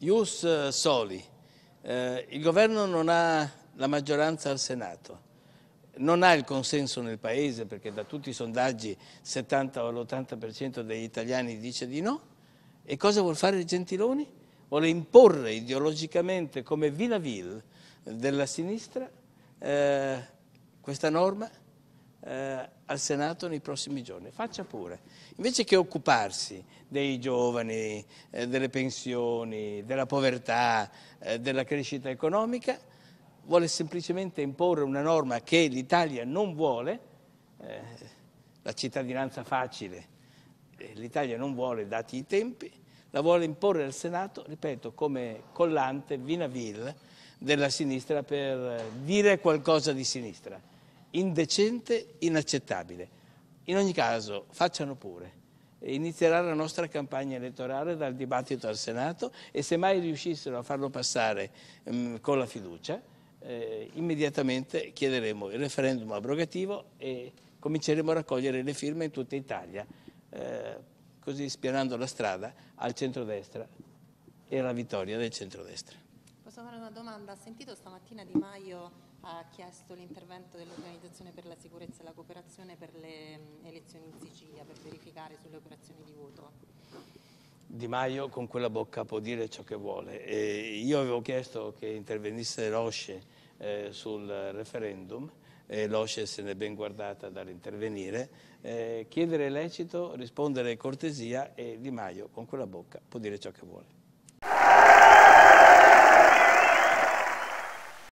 Ius eh, Soli, eh, il governo non ha la maggioranza al Senato, non ha il consenso nel Paese perché da tutti i sondaggi il 70 o l'80% degli italiani dice di no, e cosa vuol fare Gentiloni? Vuole imporre ideologicamente come vil eh, della sinistra eh, questa norma eh, al Senato nei prossimi giorni. Faccia pure. Invece che occuparsi dei giovani, eh, delle pensioni, della povertà, eh, della crescita economica, vuole semplicemente imporre una norma che l'Italia non vuole, eh, la cittadinanza facile, eh, l'Italia non vuole dati i tempi, la vuole imporre al Senato, ripeto, come collante, vinaville della sinistra per eh, dire qualcosa di sinistra. Indecente, inaccettabile. In ogni caso, facciano pure inizierà la nostra campagna elettorale dal dibattito al Senato e se mai riuscissero a farlo passare mh, mm, con la fiducia, eh, immediatamente chiederemo il referendum abrogativo e cominceremo a raccogliere le firme in tutta Italia, eh, così spianando la strada al centrodestra e alla vittoria del centrodestra posso fare una domanda? Ha sentito stamattina Di Maio ha chiesto l'intervento dell'Organizzazione per la sicurezza e la cooperazione per le mm, elezioni in Sicilia per verificare sulle operazioni di voto. Di Maio con quella bocca può dire ciò che vuole. E io avevo chiesto che intervenisse Rosce eh, sul referendum e l'OSCE se n'è ben guardata dall'intervenire, eh, chiedere è lecito, rispondere cortesia e Di Maio con quella bocca può dire ciò che vuole.